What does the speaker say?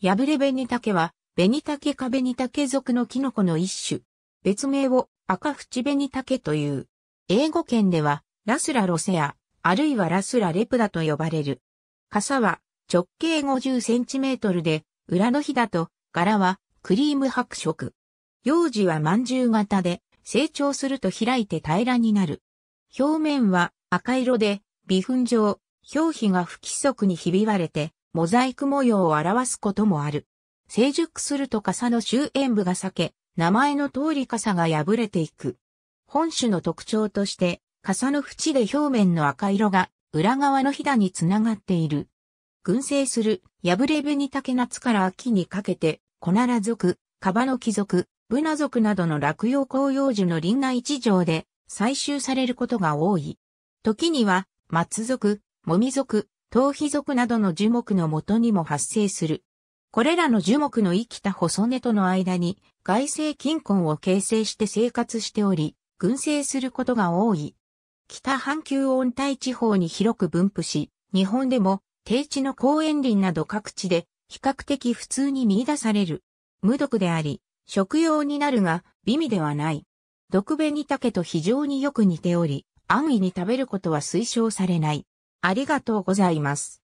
ヤブレベニタケは、ベニタケかベニタケ属のキノコの一種。別名を赤縁ベニタケという。英語圏では、ラスラロセア、あるいはラスラレプダと呼ばれる。傘は直径50センチメートルで、裏の日だと柄はクリーム白色。幼児は饅頭型で、成長すると開いて平らになる。表面は赤色で、微粉状、表皮が不規則にひび割れて、モザイク模様を表すこともある。成熟すると傘の終焉部が裂け、名前の通り傘が破れていく。本種の特徴として、傘の縁で表面の赤色が裏側のひだにつながっている。群生する、破れ紅竹夏から秋にかけて、コナラ族、カバノキ族、ブナ族などの落葉広葉樹の林内地上で採集されることが多い。時には、松族、モミ族、頭皮属などの樹木の元にも発生する。これらの樹木の生きた細根との間に外生菌根を形成して生活しており、群生することが多い。北半球温帯地方に広く分布し、日本でも低地の公園林など各地で比較的普通に見出される。無毒であり、食用になるが美味ではない。毒紅竹と非常によく似ており、安易に食べることは推奨されない。ありがとうございます。